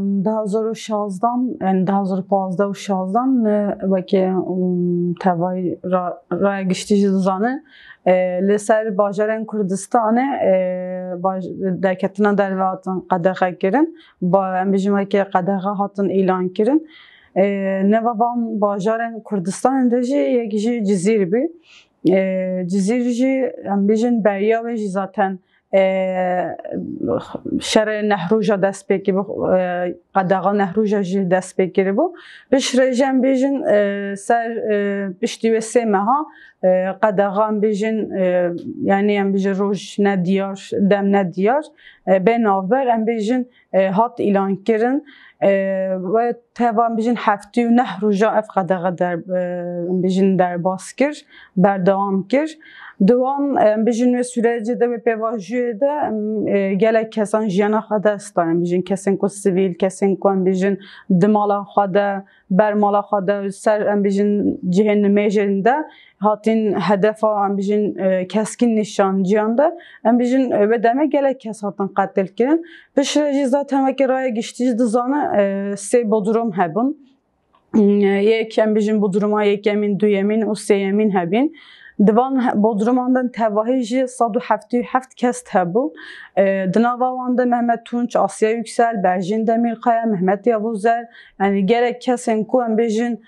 Daha зоро 16, yani daha зоро 15-16 ваке тавай рая гиштижи дузане ли сер бажарен Курдистане декetine derve hatın qadexe kirin. Em bijim veke qadexe hatın ilan kirin. E, Neva van bajarên Kurdistanê de jî yek jî cizîr bî. E, cizîr jî em bijin berya ve jî zaten شر نهروجا دست بگیر بو قداغا نهروجا جی دست بگیر بو بش رجم بیجن سر بش دیو سیمه ها قداغا بیجن یعنی ام بیجن روش ندیار دم ندیار به ناوبر ام بیجن هات ایلان کرن Ve توان bizim هفته و نه روژا اف قدقه در بیژن در باز کر بردوام کر de ve pevajuye de gelek kesan jiyana xada istayen بیژن kesin ku sivil kesin ku بیژن دمالا xada bermala xada ser بیژن cihenni mejerinde hatin hədəf alan bizim e, keskin nişancıyanda, ən bizim bədəmə gələk kəs hatdan qətl kirin. Pişirəcəyiz da təməkiraya giştiyiz dizanı e, sey bodrum həbun. E, yekən bizim bu duruma yekemin, duyemin, useyemin həbin. Divan hə, Bodrumandan təvahiji 177 kəs təbu. Hə e, Dinavavan'da Mehmet Tunç, Asya Yüksel, Berjin Demirkaya, Mehmet Yavuzel. Yani gerek kesin kuen bejin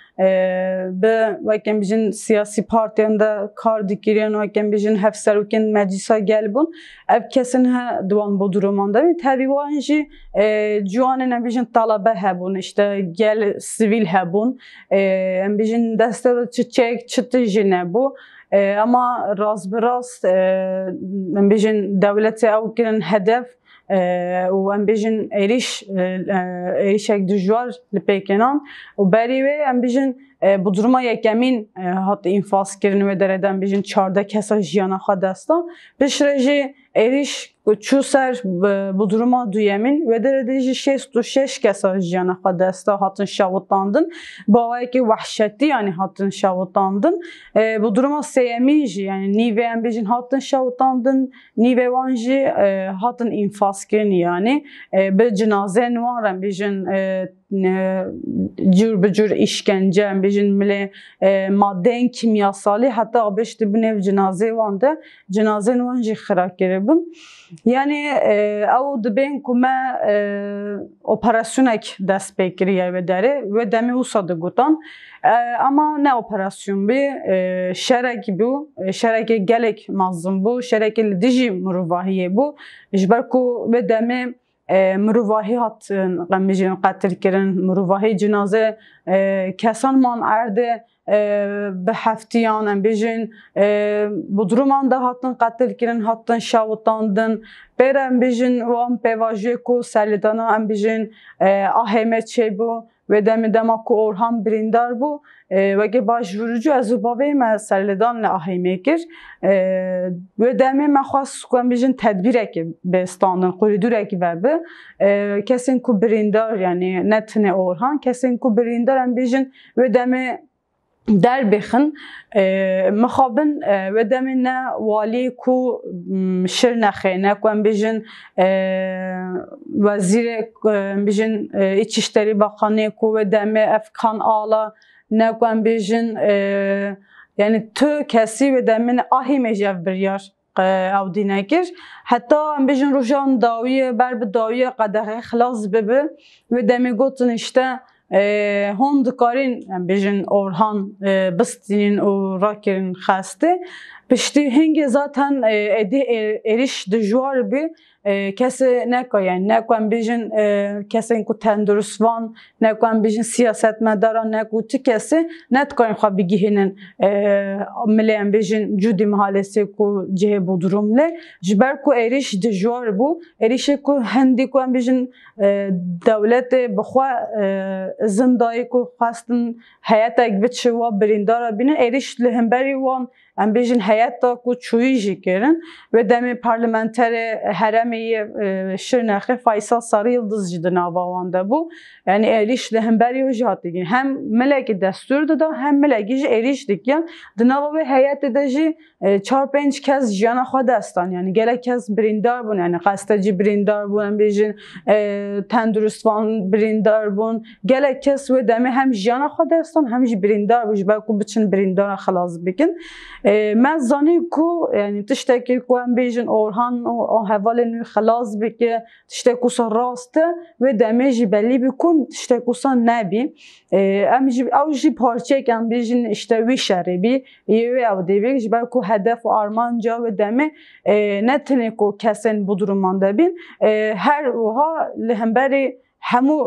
be vekken bejin siyasi partiyanda kar dikiriyen vekken bejin hefser vekken meclise gel bun. Ev kesin he hə, Divan Bodruman'da. Təvivanji e, cuanen bejin talabe he bun. İşte gel sivil he bun. E, bejin destede çiçek çıtı jine bu. Ama rast bi rast em ew kirin hedef û em bêjin r êrîşek dijwar li pêkenan û berî wê em bêjin bi durima yekemîn hat înfaz kirin wê derê de em kesa i jiyana xwe desta piştrejî Чусер e, bu duruma duyemin ve derecesi şes tu şeş kesaj yani hadesta hatın şavutlandın. Bağlaya ki vahşetti yani hatın şavutlandın. E, bu duruma seyemici yani nive embejin hatın şavutlandın. Nive vanji e, hatın infaskin yani. E, be cenaze nuar embejin e, e, cür bücür işkence, bizim bile e, madden kimyasali hatta abeşti bu nev cenaze vandı. Cenaze nuanji xirak gerebun. Yani یعنی او دبین کومه operasyonek dəstək giriyə vedəri ve demi usadı qutan. E, ama ne operasyon bi? E, Şərək bu, e, şərəkə gələk mazlum bu, şərəkə dici muruvahiye bu. Jberku ve demi مروواهی هاتن غمیجین قتل کردن مروواهی جنازه کسان من ارده به هفتیان ام بیجین bu duruman da hatın qatil kirin hatın şavutandın berem bijin vam pevajeku selidana embijin e, ahemet şey bu ودم دما کو اور هم بریندار بو وگه باش ورجو از باوی ما سرلدان نه اهیمه کر ودم ما خاص کوم بیجن تدبیره کی به استانن قریدوره کی و به کسین کو بریندار یعنی نتنه اورهان کسین کو بریندار ام بیجن ودم دربخن مخابن و دمنا والی کو شر نخینه کن بیجن وزیر بیجن İçişleri Bakanı کو و دمی افکان آلا نکن بیجن یعنی تو کسی و دمین آهی مجب بریار او دینەکر هەتا ئەم بژین ڕژان داویە بەر بە داویە قەدەغی خلاص ببە و دەمی گوتن شتە هم دکارین بیژن اورهان بستینین و راکرین خسته Piştî hingê zaten êdî e, êriş e, dijwar bî e, kesê neka yani neko em bêjin kesên ku tendurist van neko em bêjin siyasetmedaran neko çi kesê ne dikarin xwe bigihînin milê em bêjin cudî mihalesê ku cihê bû durum lê ji ber ku êriş dijwar bû êrişê ku hindî ku em bêjin dewletê bi xwe zindayî ku xwestin heyetek biçi wa birîndara bîne êriş bizin بیژن حیات کو چویجی کرن و دمی پارلمانتر هرمی شرنخی Faysal Sarı yıldız cidden avavanda bu. Yani erişle hem beri hücat digin. Hem meleki desturdu da hem meleki eriş dikken. Dınava ve heyet edici e, çarpınç kez jana xodastan. Yani gerek kez birindar bun. Yani gazeteci birindar bun. bizim e, tendürüstvan birindar bun. Gerek kez ve demi hem jana xodastan hem birindar bun. Belki bütün birindara xalaz bikin. من زانی کو یعنی تشتکی کو هم بیجن اورهان و احوال نوی خلاص بکه کو سا راسته و دمه جی بلی بکن کو سا نبی ام جی او جی پارچه هم بیجن اشته وی شره بی یوی او دیوی بی جی کو هدف و جا و دمه نتنی کو کسین بودرومان دبین هر وها لهمبری همو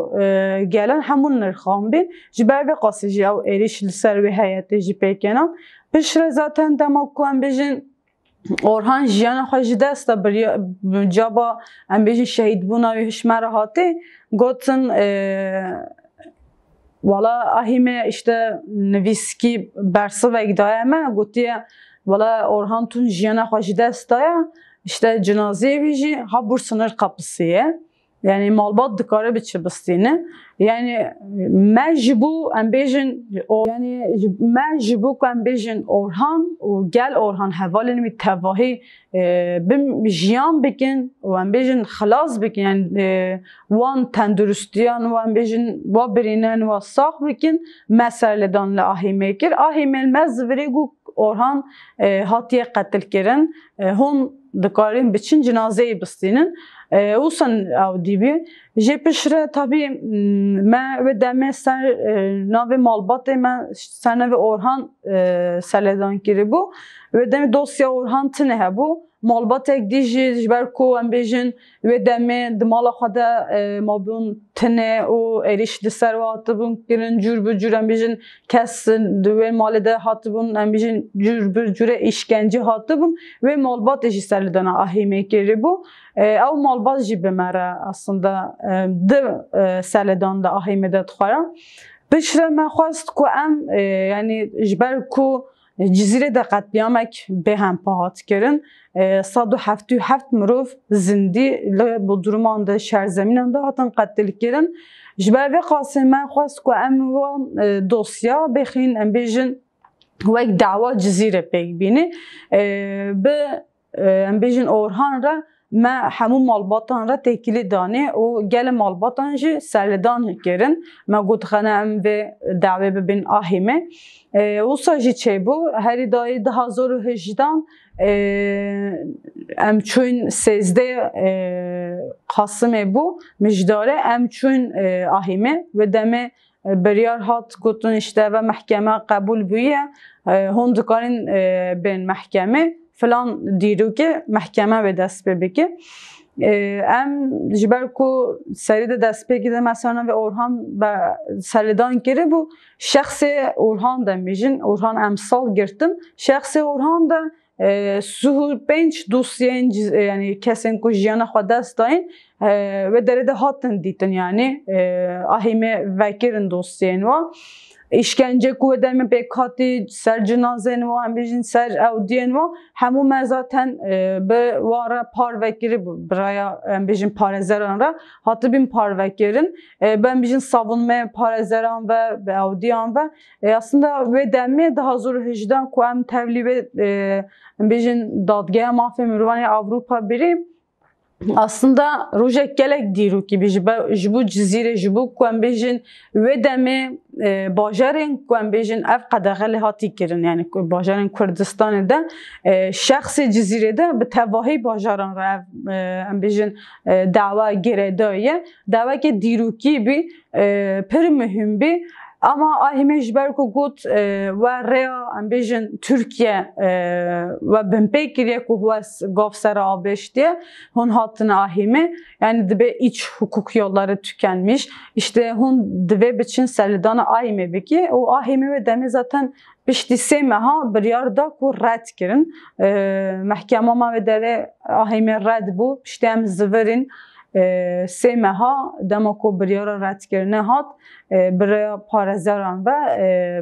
گلن همو نرخان بین جبر به قاسجی او ایریش لسر به حیات جی پیکنم پیش Orhan jiyana xwe dest da bir caba em bêjin şehîd bûna wê hişmer hatê gotin wala ahîme işte nivîskî bersivek daye me gotiye valla Orhan tun jiyana xwe ji ya işte cenaze wî jî habûr sınır kapısı ye. یعنی مالبات دکاره به چه بستینه یعنی ما جبو ام بیجن یعنی ما جبو که ام بیجن اورهان و گل اورهان حوالی نمی تواهی بم جیان بکن و ام بیجن خلاص بکن یعنی وان تندرستیان و ام بیجن و برینن و ساق بکن مسئله دان لآهی میکر آهی مل مزوری گو Orhan e, hatiye katil kirin e, hon dikarin biçin cenazeyi bistinin اوسن او دیبی جه پشره تابی من و دمه سر ناوی مالبات من سر ناوی اورهان سلدان گیری بو و دمی دوسیا اورهان تنه بو malbatek dijî ji ber ku em bêjin wê demê di mala xwe de e, mabûn tinê û êriş di ser ve hatibûn kirin cûr bi cûr em bêjin kes di wê malê de hatibûn em bêjin cûr bi cûre îşkencî hatibûn wê malbatê jî ser li dana ahîmê kerî bû e, ew malbat jî bi me re aslında e, di ser li dan da ahîmê de dixwara piştre me xwest ku em yanî ji ber ku جزیره ده قطبیامک به هم پاهات کرن 177 zindi زندی bu duruman da şerzeminan da hatan qatdilik kirin. Ji ber vê qasîman xwest ku em wan dosya bixîn embejin, bêjin wek dawa cizîrê pêk bînî bi em Orhan re me hemû malbatan re têkilî danê û gelê malbatan jî serlêdan kirin me got xene em vê dewê bibin ahê me wisa jî çêbû herî dayê daha zor û hijdan em çûn sezdê e, qasimê bû mijdare em çûn e, ahê me ve demê e, biryar hat gotin işte ve mehkeme qebûl bûye hûn dikarin bên mehkemê فلان دیروگه محکمه به دست ببگه ام جبر کو سرید دست بگیده مثلا و اورهان به سردان گیره بو شخص اورهان ده میجین اورهان امسال گرتن شخص اورهان دا سهور پنج دوستین یعنی کسین کو جیانا خود دست داین و درده هاتن دیتن یعنی اهیم وکیرن دوستیان و işkence ku demi pek hati ser cenazen ve hem bizim ser evdiyen ve o me zaten e, be vara par vekiri buraya hem bizim parezeranra hatı bin par vekirin e, ben bizim savunma parezeran ve be evdiyan ve e, aslında ve demi daha zor hücudan ku hem tevlibe bizim dadgaya mafya mürvani Avrupa birim aslında rojek gelek ki, biz bu cizire bu kuembejin ve deme e, bajarın kuembejin ev kadağal hati yani bajarın Kürdistan'da e, şahsi cizirede bu tevahi bajarın ve embejin e, dava girede ye dava ki, bir bi per mühim bir ama ahimej berku gut e, ve rea ambijin Türkiye e, ve ben pek giriye ku huas gov serabeş diye hun hattın ahimi yani dibe iç hukuk yolları tükenmiş. İşte hun dibe biçin selidana ahimi beki o ahimi ve demi zaten pişti ha, bir yarda ku red kirin. E, mahkemama ve dere ahimi red bu. Pişti hem zıverin سێمە ها دەمە کۆ بریۆرە ڕاتکردە هات برە پارێزەران بە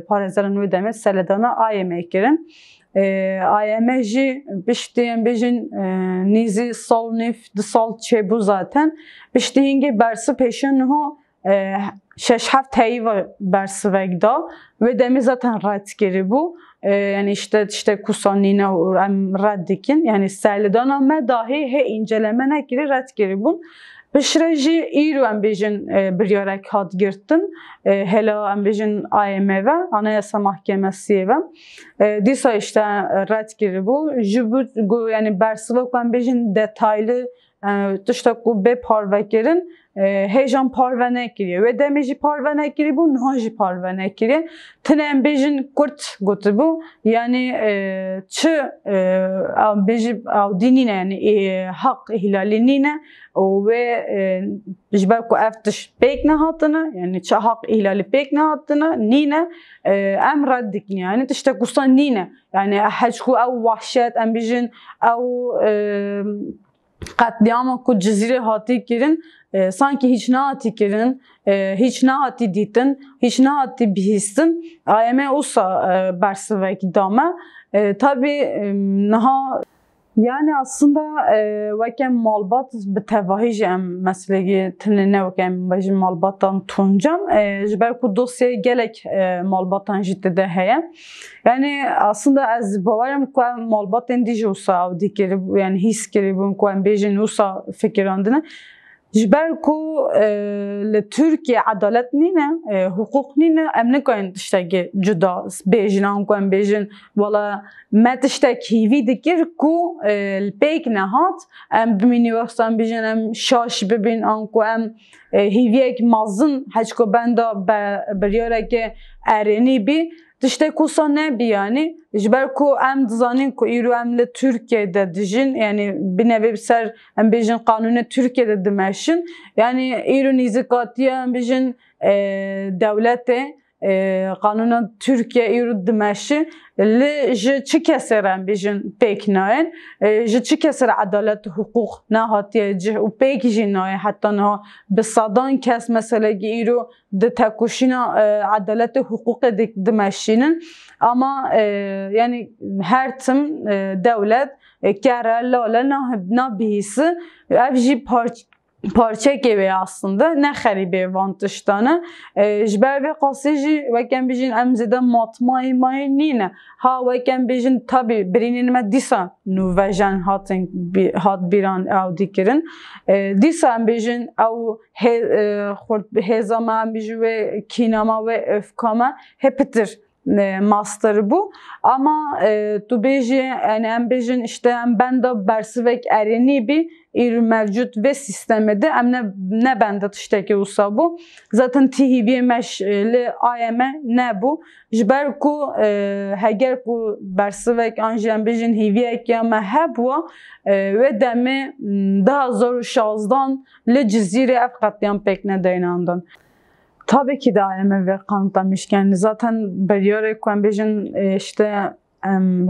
پارێزەرە نوێ دەمێت سەلەدانە ئایمێکردن. IME jî piştiyên bêjin nîzî sol nîf di sal çêbû zaten piştiyîngê bersi pêşin ho 6-7 ayı var Bersveg'da ve demi zaten red bu ee, Yani işte işte kusanine em reddikin yani seldan ama dahi he incelemene giri red giribun. iyi iru embejin e, bir yorek had girttin. E, Hela embejin AMV, Anayasa Mahkemesi ve e, Disa işte red bu Jubut yani Bersveg embejin detaylı ee, dışta B parvekirin e, heyecan parvene kiriye ve demeci parvene kiri bu naji parvene kiri tenen bejin kurt gotu bu yani e, çı e, beji av dinine yani hak ihlalinine ve jber ku ev tiş pek ne hatını yani çı hak ihlali pek ne hatını nine em raddikni yani tişte kusan nine yani hac ku vahşet em bejin ev katliam ku cizire hati kirin e, sanki hiç ne hati kirin e, hiç ne hati ditin hiç ne hati bihistin ayeme usa e, e bersi ve gidame e, tabi e, naha yani aslında e, vekem malbat bi tevahij em meselegi tını ne vekem bajin malbattan tuncan e, jiber ku dosya gelek e, malbattan jiddi de heye. Yani aslında az bavarım ku malbattan dije usa dikeri yani his keri bun ku em bejin usa fikirandine. جبر کو لترکیه عدالت نینه حقوق نینه ام نکن تشتگی جدا بیجنان کو ام بیجن والا ما تشتک هیوی دکر کو البیک نهات ام بمینی وقتا ام بیجن ام شاش ببین آن کو هیویک e, mazın هشکو بندا بریاره ki ereni bi Dişte kusa ne bi yani? Jiber ku em dizanin ku iru emle Türkiye'de dijin yani bir nevi bir ser em bijin kanune Türkiye'de dimeşin. Yani iru nizikatiye em bijin e, devlete قانون ترکیه ایرو دمشی ل ج چی کسرن بیجن پیک ناین ج چی کسر عدالت حقوق نهاتی جه و پیک جنای حتی نه به صدان کس مسئله ایرو د تکوشینا عدالت حقوق دمشینن ama e, yani her tüm e, devlet e, kere lala nabihisi ev jî parçe aslında ne xəribi vantışdanı jbəvi qasiji və kən bijin əmzidə matma imayinə ha və kən bijin tabi birinin mə disa nuvəjan hatin, hat biran an av dikirin disa bijin av he xort hezama bijin və kinama və öfkama heptir e, masterı bu. Ama e, tu yani em işte ben de bersivek ereni bir ir mevcut ve sistemede em ne, ne bende tişteki olsa bu. Zaten tihivi meşli ayeme ne bu. Jber ku e, heger ku bersivek anji em bejin hiviyek yeme hebwa e, ve demi daha zor şazdan le ciziri ev katlayan pek ne dayanandan. Tabii ki daimi ve kanıtlamışken zaten ki kuembejin e, işte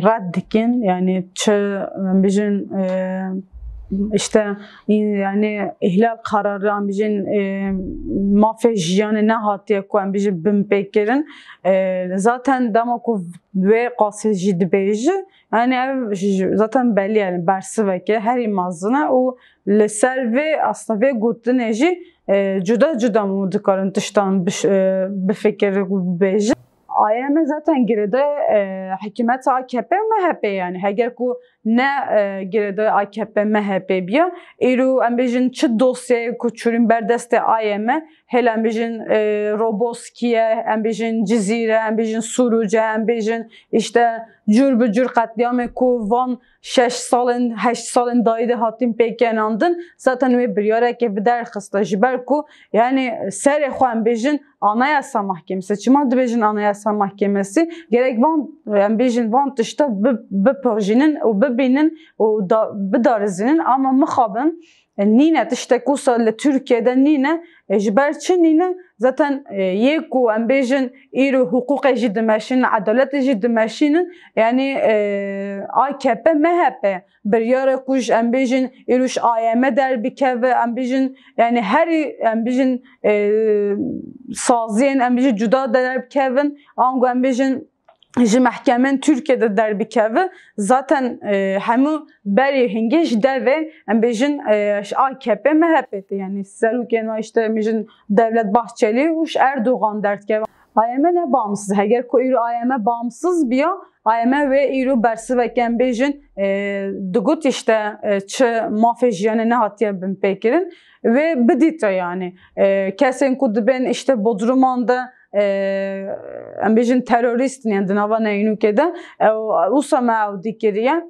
raddikin yani çı bizim işte e, yani ihlal kararı ambijin e, mafya jiyane ne hatiye ku ambijin bin pekirin e, zaten damaku ve qasya jidi beyji yani ev zaten belli yani bersi veke her imazına o leser ve aslında ve guttin eji e, cüda cüda mu dikarın dıştan e, bir fikir beyji AYM zaten girdi e, hükümet AKP MHP yani. Eğer ku ne e, girdi AKP MHP biya, eru embejin çı dosyayı ku çürün berdeste AYM, hel embejin e, Roboskiye, embejin Cizire, ambijin Suruce, ambijin işte ҷурбуҷур қатлиоме ку вон шаш солин ҳашт солин доиди ҳотин пекенандин затан ве бирёраке бидар хиста ji ber ku yani serê xwe em bêjin anayasa mahkemesi çima dibêjin anayasa mahkemesi gerek van em bêjin van bir bipojînin û bibînin bir bidarizînin ama mixabin نينة تشتكوصة لتركيا ده نينة جبرتشن نينة زتن يكو أمبيجن إيرو حقوق جد ماشين عدالة جد ماشين يعني AKP MHP بريارة كوج أمبيجن إيروش AYM در بكاف أمبيجن yani her أمبيجن sazyen أمبيجن جدا در بكافن أنغو أمبيجن ji mehkemen Türkiye'de de derbikeve zaten e, hemû berê hingê ji deve em bêjin ji e, AKP MHP yani serokên ve işte mêjin Devlet Bahçeli uş ji Erdoğan derdkeve. AYM ne bağımsız? Eğer ko İro AYM bağımsız bir ya AYM ve İro bersi ve kembejin e, dugut işte e, çı mafejiyane ne hatiye bin pekirin ve bidita yani. E, kesin kudu ben işte Bodruman'da ambition terorist yani dınavana yunukede e usama dikeriye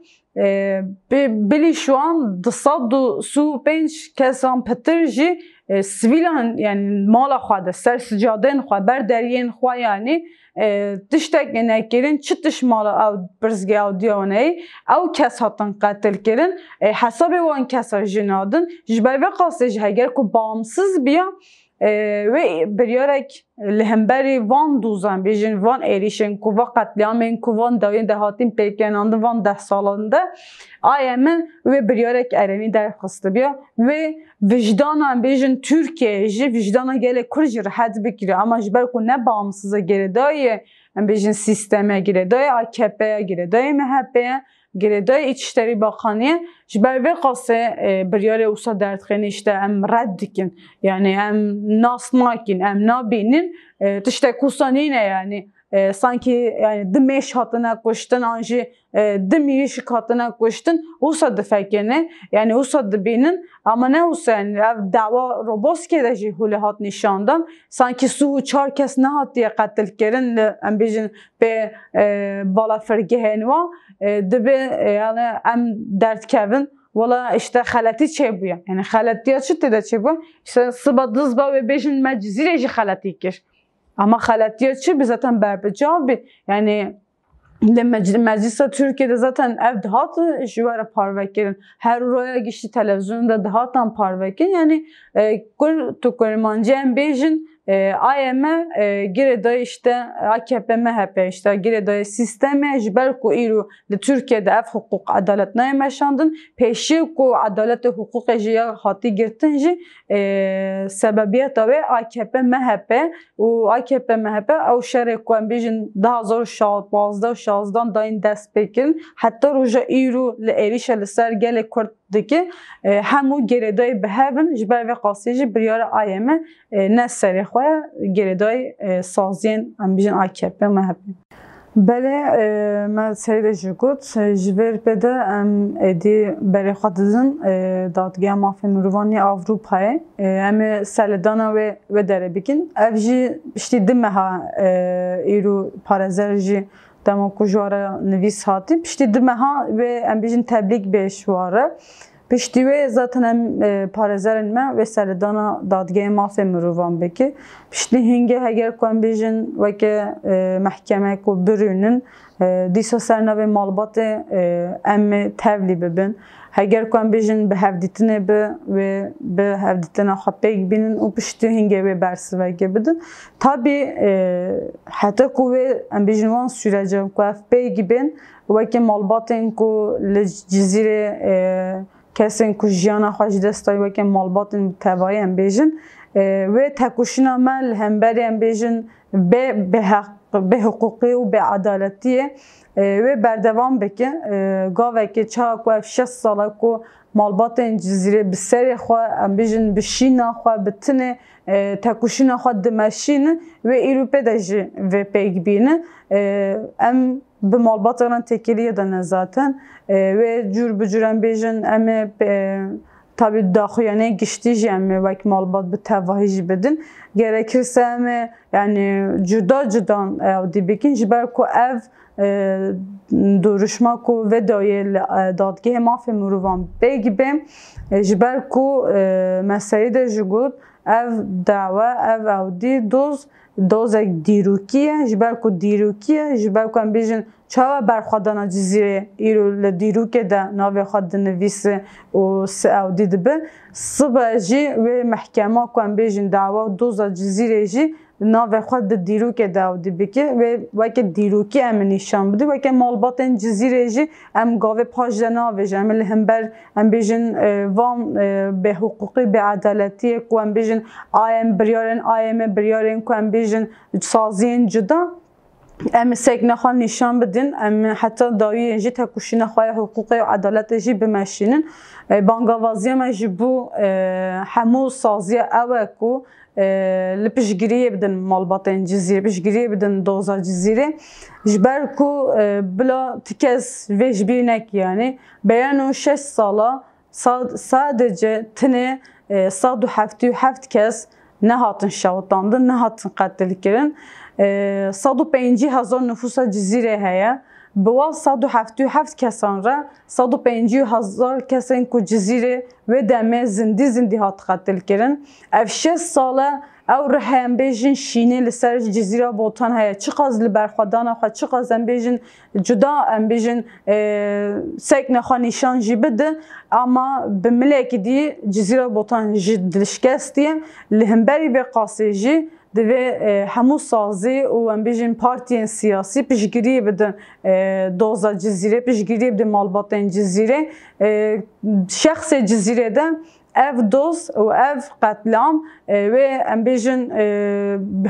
Beli şu an dısaddu su penç kesan petirji e, sivilan yani mala xwada ser sicaden xwa ber deriyên xwa yanî e, tiştek nekirin çi tiş mala ew pirzge ew diyoneyî ew kes hatin qetil kirin hesabê wan kesa jinadin ji ber ve heger ku bağımsız biya وی بریارک لهمبری وان van بیجن bizim van erişen وان قتلیامن کو وان داوین دهاتین پیکناندن وان ده سالانده آیمن وی بریارک ارمی در خسته بیا وی vicdanen bejin Türkiye ji vicdana gele kurji rahat bikiri ama ji belki ne bağımsıza gire dayı bizim sisteme gire dayı AKP'ye gire dayı MHP'ye girdi İçişleri Bakanı jiber ve kası e, biryare usa dertgeni işte em reddikin yani em nas nakin em nabinin tişte e, kusanine yani e, sanki yani Dimeş hattına koştun anji Dimeş e, hattına koştun usadı fekene yani usadı binin ama ne usa yani dava roboske de jihuli hat nişandan sanki su çar kes ne hat diye katil kerin ambijin e, e, be e, bala fergehen va e, dibe yani em dert kevin Valla işte halati çe bu ya. Yani halati açıt da çe bu. İşte sıba dızba ve beşin meczire ji halati ama xalat xələtiyyətçi biz zaten Bərbəcavi, yəni məclisə Türkiyədə zaten ev daha da jivara parvekirin. Her oraya gişi televizyonda daha da parvekirin. Yani e, gör tukorimancı embejin ee, e, AYM e, girede işte AKP MHP işte girede sisteme jber ku iru de Türkiye'de ev hukuk adalet ne yaşandın peşi ku adalet hukuk ejiya hati girtin ji e, sebebiyet ve AKP MHP u AKP MHP ev şerek ku bijin daha zor şal bazda şalzdan dayın dest pekin hatta ruja iru le erişe le ser gelek kurt dike hemû gerêdayê bihevin ji ber vê jî biryara ayê me ne serê xwe saziyên em AKP MHP. Belê me serê de ji got ji vê pê de em êdî berê xwe didin dadgeha mafê mirovanê Avrupayê em ê seledana wê dere bikin. Ev jî piştî meha îro parêzer jî dema ku ji wara Pişti hatî piştî dimeha wê em bêjin teblîk bê ji zaten em parêzerên me ve seredana dadgehê mafê mirovan bike. Piştî hingê heger ku em bêjin weke mehkeme ku birûnin dîsa ser navê malbatê em tevlî bebin. هەگەر کوان بێژن بە هەفتیتنێ بە وێ بە هەفتیتنە خەپێک بینن و پشتی هینگە wê bersiveke bidin tabî e, heta ku wê em bêjin wan sürece ku ev pêkî bên wekê malbatên ku li cizîrê e, kesên ku jiyana xwe ji destay wekê malbatên tebayê em bêjin e, wê tekuşina me li hemberê em bêjin bê به حقوقی و به عدالتی و بردوام بکن گاوه که چه و 6 ساله کو مالبات این جزیره به سر خواه ام بیجن به شینا خواه به تن تکوشینا خواه دمشین و ایروپه ده جی و پیگ بینه ام به مالبات اغران تکیلیه دنه zaten ve cür bücüren bejin emi tabi daxuyanə gişdiyəmi və malbat bu təvahic bidin. Gərəkirsəmi, yəni cüda-cüdan dibikin jibər ku ev duruşma ku və dayel dadgeh maf muruvan begibim jibər ku məsələ də jugud ev dava ev avdi doz doza دیروکیه جبر کو دیروکیه جبر کو چاوا برخوادانا جزیره ایرو لدیرو که ده ناوی خواد ده نویس و سعودی ده بن صبح جی و محکمه کن بیجن دعوا دوزا جزیره جی ناو خود ده دیرو که داو دی بکی و وکه دیرو که ام نشان بودی وکه مالبات این جزیره جی ام گاوه پاش ده ناو جی ام لهمبر ام بیجن وام به حقوقی به عدالتی کو ام بیجن آیم بریارن آیم بریارن کو ام بیجن سازین جدا ام سگن خان نشان بدین ام حتی دایی انجی تکوشین خواه حقوق و عدالت انجی بمشینن بانگوازی ما جبو همو سازی اوه کو لپشگیری بدن مالبات انجی زیر پشگیری بدن دوزا جزیره جبر کو بلا تکس ویش بیرنک yani beyan 6 sala sadece tine sad u hafti heft kes ne hatın şavutlandı ne hatın katilliklerin 105 هزار نفوسا جزیره هەیە بوا 1970 کەسان رە 105 هزار کەسێن کو جزیرێ وێ دەمێ زیندی زیندی هات قەتلکردن ئەف 6 ساڵە ئەو ڕهێنبێژن شینێ لەسەر جزیرا بۆتان هەیە چ قاز لە بەرخوادانەخوا چ قاز ئەمبێژن جدا ئەمبێژن سێک نەخوانیشانژی بدە ئەما بملێکی دی جزیرا بۆتان ژ دلشکستیە لە هەمبەری بێ قاسێژی divê e, hemû sazê û em bêjin partiyên siyasî piştgiriyê bidin e, doza cizîrê, piştgiriyê bidin malbatên cizire şexsê cizire de ev doz û ev qetlam wê embêjin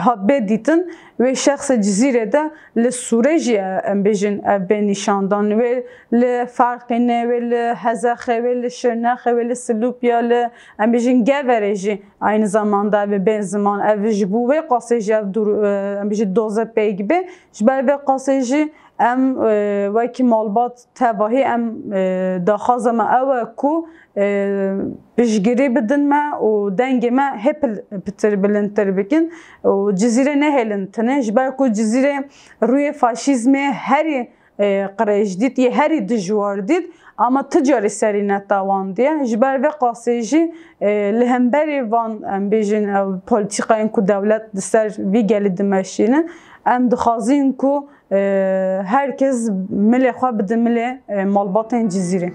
hat dîtin wê şexsa cizîrê de li Sûrê jî embêjin ev bê nîşandan wê li Farqînê wê li Hezexê wê li Şirnexê wê li Silûpya li embêjin geverê jî aynı zamanda ev bê ziman ev ji bo wê qasê jî ev embêjin doza pey gibi ji ber vê qasê jî ام وکی مالبات تباهی ام داخازم او کو بشگیری بدن ما و دنگ ما هپ پتر بلندتر بکن و جزیره نهلن تنه جبر کو جزیره روی فاشیزم هری قریش دید یه هری دجوار دید اما تجاری سری نتوان دیه جبر و قاسیجی لهمبری وان ام بیجن پولیتیقاین کو دولت سر وی گلی دمشینه ام دخازین کو herkes milê xwe bide milê e, malbatên cizîrê